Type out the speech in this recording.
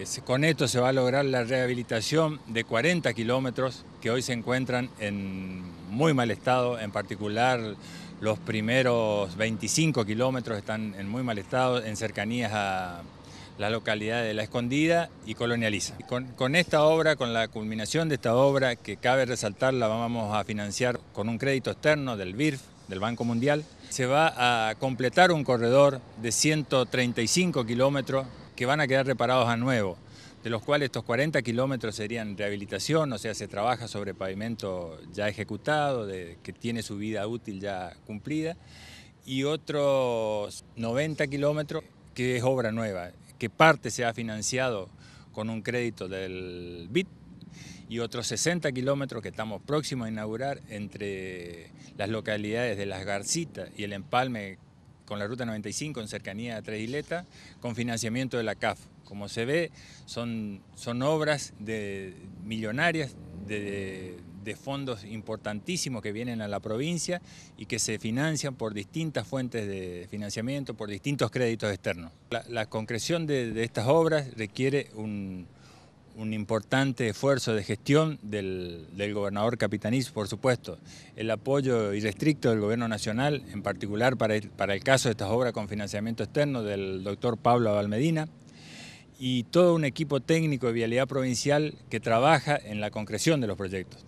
Eh, con esto se va a lograr la rehabilitación de 40 kilómetros que hoy se encuentran en muy mal estado, en particular los primeros 25 kilómetros están en muy mal estado, en cercanías a la localidad de La Escondida y Colonializa. Con, esta obra, con la culminación de esta obra, que cabe resaltar, la vamos a financiar con un crédito externo del BIRF, del Banco Mundial, se va a completar un corredor de 135 kilómetros que van a quedar reparados a nuevo, de los cuales estos 40 kilómetros serían rehabilitación, o sea, se trabaja sobre pavimento ya ejecutado, de, que tiene su vida útil ya cumplida, y otros 90 kilómetros que es obra nueva, que parte se ha financiado con un crédito del BIT y otros 60 kilómetros que estamos próximos a inaugurar entre las localidades de Las Garcitas y el Empalme con la Ruta 95 en cercanía a Tresileta, con financiamiento de la CAF. Como se ve, son, son obras de, millonarias de, fondos importantísimos que vienen a la provincia y que se financian por distintas fuentes de financiamiento, por distintos créditos externos. La, concreción de estas obras requiere un, un importante esfuerzo de gestión del, gobernador Capitanís, por supuesto, el apoyo irrestricto del gobierno nacional, en particular para el, para el caso de estas obras con financiamiento externo del doctor Pablo Abalmedina, y todo un equipo técnico de vialidad provincial que trabaja en la concreción de los proyectos.